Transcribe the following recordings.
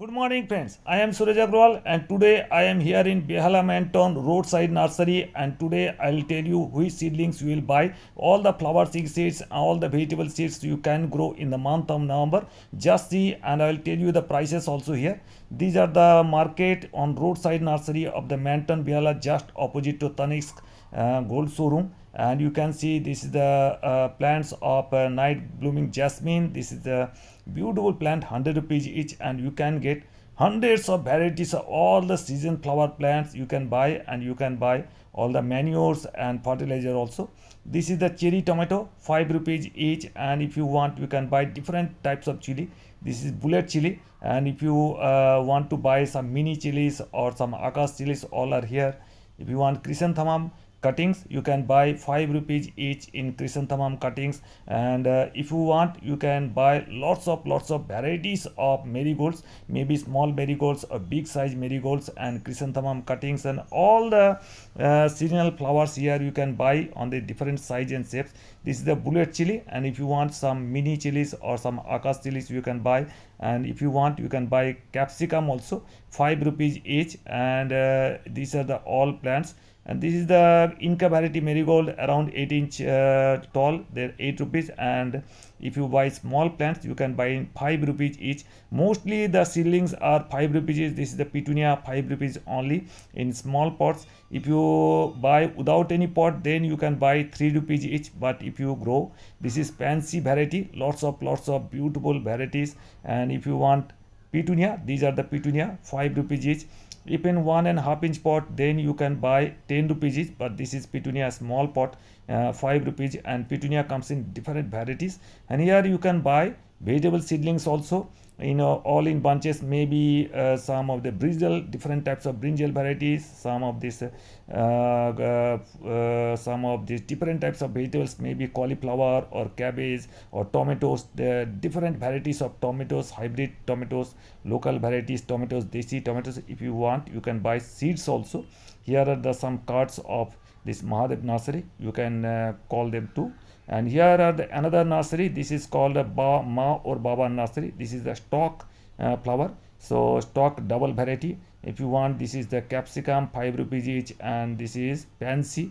Good morning friends, I am Suraj Agrawal and today I am here in Behalam Anton roadside nursery and today I will tell you which seedlings you will buy. All the flower seeds, all the vegetable seeds you can grow in the month of November. Just see and I will tell you the prices also here. These are the market on roadside nursery of the Manton Behala just opposite to Tanik's uh, gold showroom and you can see this is the uh, plants of uh, night blooming jasmine. This is the beautiful plant 100 rupees each and you can get hundreds of varieties of all the season flower plants you can buy and you can buy all the manures and fertilizer also this is the cherry tomato 5 rupees each and if you want you can buy different types of chili this is bullet chili and if you uh, want to buy some mini chilies or some akash chilies all are here if you want chrysanthemum cuttings you can buy 5 rupees each in chrysanthemum cuttings and uh, if you want you can buy lots of lots of varieties of marigolds maybe small marigolds or big size marigolds and chrysanthemum cuttings and all the uh, seasonal flowers here you can buy on the different size and shapes this is the bullet chili and if you want some mini chilies or some akas chilies you can buy and if you want you can buy capsicum also 5 rupees each and uh, these are the all plants and this is the inca variety marigold around 8 inch uh, tall they're 8 rupees and if you buy small plants you can buy in 5 rupees each mostly the seedlings are 5 rupees this is the petunia 5 rupees only in small pots if you buy without any pot then you can buy 3 rupees each but if you grow this is fancy variety lots of lots of beautiful varieties and if you want petunia these are the petunia 5 rupees each if in one and half inch pot then you can buy 10 rupees but this is petunia small pot uh, 5 rupees and petunia comes in different varieties and here you can buy Vegetable seedlings also, you uh, know, all in bunches, maybe uh, some of the brinjal, different types of brinjal varieties, some of this, uh, uh, some of these different types of vegetables, maybe cauliflower or cabbage or tomatoes, the different varieties of tomatoes, hybrid tomatoes, local varieties, tomatoes, desi tomatoes. If you want, you can buy seeds also. Here are the some cards of this Mahadev nursery you can uh, call them too and here are the, another nursery this is called a ba ma or baba nursery this is the stock uh, flower so stock double variety if you want this is the capsicum 5 rupees each and this is pansy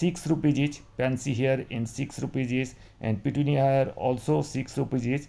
6 rupees each pansy here in 6 rupees each and petunia here also 6 rupees each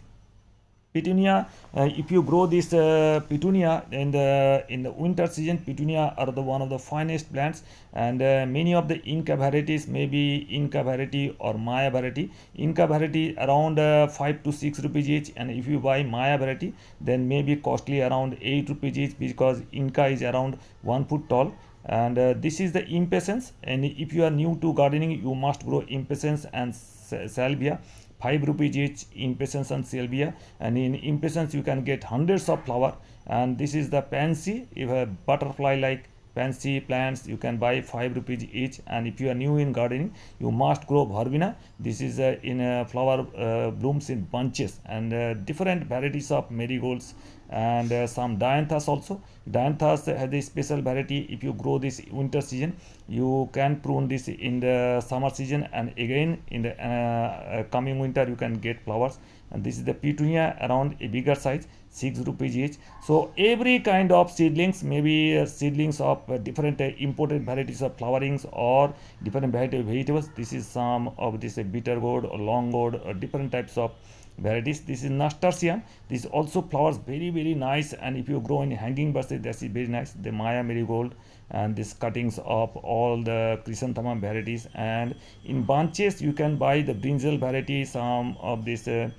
petunia uh, if you grow this uh, petunia in the in the winter season petunia are the one of the finest plants and uh, many of the inca varieties may be inca variety or maya variety inca variety around uh, 5 to 6 rupees each and if you buy maya variety then maybe costly around 8 rupees each because inca is around 1 foot tall and uh, this is the impatience and if you are new to gardening you must grow impatience and salvia 5 rupees each impatience and salvia and in impatience you can get hundreds of flower and this is the pansy if a butterfly like pansy plants you can buy 5 rupees each and if you are new in gardening you must grow verbena this is uh, in uh, flower uh, blooms in bunches and uh, different varieties of marigolds and uh, some dianthus also dianthus has a special variety if you grow this winter season you can prune this in the summer season and again in the uh, uh, coming winter you can get flowers and this is the petunia around a bigger size 6 rupees each so every kind of seedlings maybe uh, seedlings of uh, different uh, imported varieties of flowerings or different variety of vegetables this is some of this bitter gourd or long gourd or different types of varieties this is nasturtium this also flowers very very nice and if you grow in hanging basket, that is very nice the maya marigold and this cuttings of all the chrysanthemum varieties and in bunches you can buy the brinjal variety some of this uh,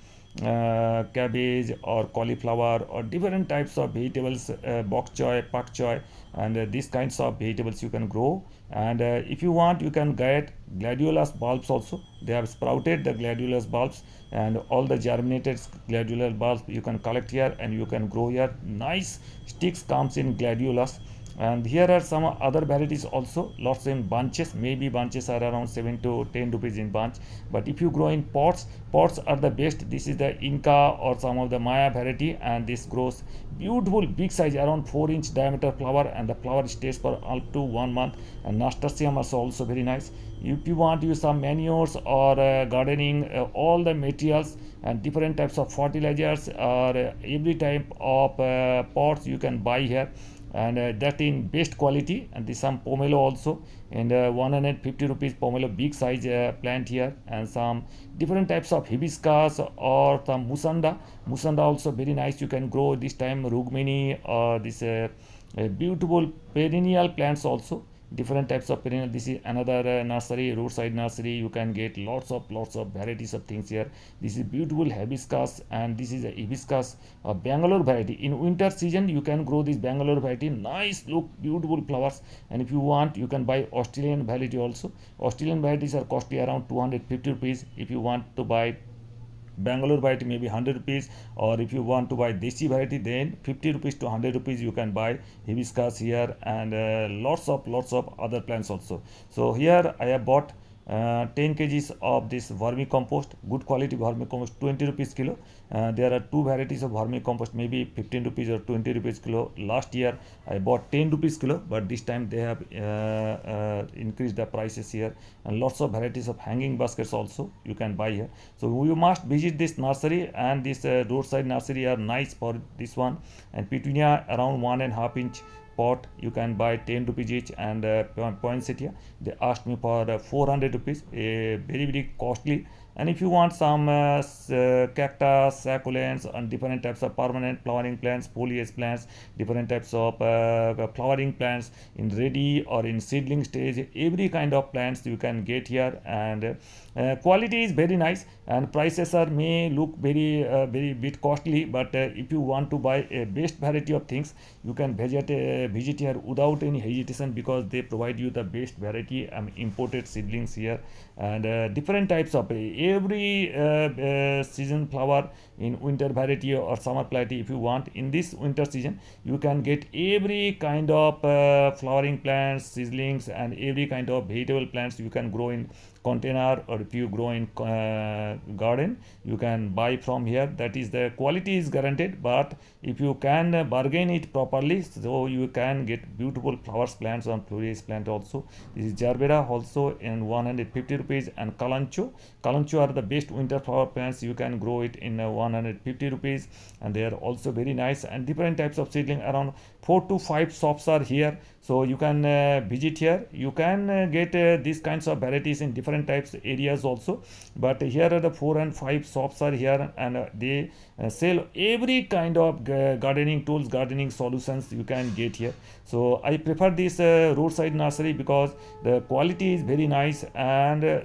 uh, cabbage or cauliflower or different types of vegetables uh, bok choy pak choy and uh, these kinds of vegetables you can grow and uh, if you want you can get gladiolus bulbs also they have sprouted the gladiolus bulbs and all the germinated gladiolus bulbs you can collect here and you can grow here nice sticks comes in gladiolus and here are some other varieties also lots in bunches maybe bunches are around 7 to 10 rupees in bunch but if you grow in pots pots are the best this is the inca or some of the maya variety and this grows beautiful big size around 4 inch diameter flower and the flower stays for up to one month and nasturtium is also very nice if you want to use some manures or uh, gardening uh, all the materials and different types of fertilizers or uh, every type of uh, pots you can buy here and uh, that in best quality and this some pomelo also and uh, 150 rupees pomelo big size uh, plant here and some different types of hibiscus or some musanda musanda also very nice you can grow this time rugmini or this uh, uh, beautiful perennial plants also different types of perennial this is another uh, nursery roadside nursery you can get lots of lots of varieties of things here this is beautiful hibiscus and this is a hibiscus a bangalore variety in winter season you can grow this bangalore variety nice look beautiful flowers and if you want you can buy australian variety also australian varieties are costly around 250 rupees if you want to buy Bangalore variety maybe 100 rupees or if you want to buy Desi variety then 50 rupees to 100 rupees you can buy hibiscus here and uh, lots of lots of other plants also so here I have bought uh, 10 kgs of this vermicompost good quality vermicompost 20 rupees kilo uh, there are two varieties of vermicompost maybe 15 rupees or 20 rupees kilo last year i bought 10 rupees kilo but this time they have uh, uh, increased the prices here and lots of varieties of hanging baskets also you can buy here so you must visit this nursery and this uh, roadside nursery are nice for this one and petunia around one and a half inch pot you can buy 10 rupees each and uh, poinsettia they asked me for uh, 400 rupees a very very costly and if you want some uh, uh, cactus succulents and different types of permanent flowering plants foliage plants different types of uh, flowering plants in ready or in seedling stage every kind of plants you can get here and uh, quality is very nice and prices are may look very uh, very bit costly but uh, if you want to buy a best variety of things you can visit visit here without any hesitation because they provide you the best variety um, imported seedlings here and different types of every uh, uh, season flower in winter variety or summer variety if you want in this winter season you can get every kind of uh, flowering plants seedlings and every kind of vegetable plants you can grow in container or if you grow in uh, garden you can buy from here that is the quality is guaranteed but if you can bargain it properly so you can get beautiful flowers plants on florist plant also this is jarbera also in 150 rupees and kalancho kalancho which are the best winter flower plants you can grow it in uh, 150 rupees and they are also very nice and different types of seedling around four to five shops are here so you can uh, visit here you can uh, get uh, these kinds of varieties in different types areas also but here are the four and five shops are here and uh, they uh, sell every kind of gardening tools gardening solutions you can get here so i prefer this roadside nursery because the quality is very nice and the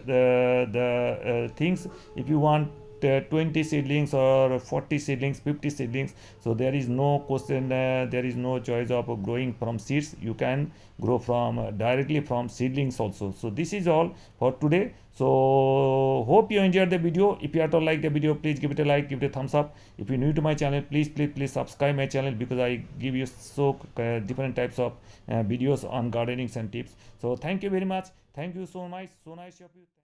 the things if you want uh, 20 seedlings or 40 seedlings 50 seedlings so there is no question uh, there is no choice of growing from seeds you can grow from uh, directly from seedlings also so this is all for today so hope you enjoyed the video if you at all like the video please give it a like give it a thumbs up if you're new to my channel please please please subscribe my channel because i give you so uh, different types of uh, videos on gardening and tips so thank you very much thank you so much so nice of you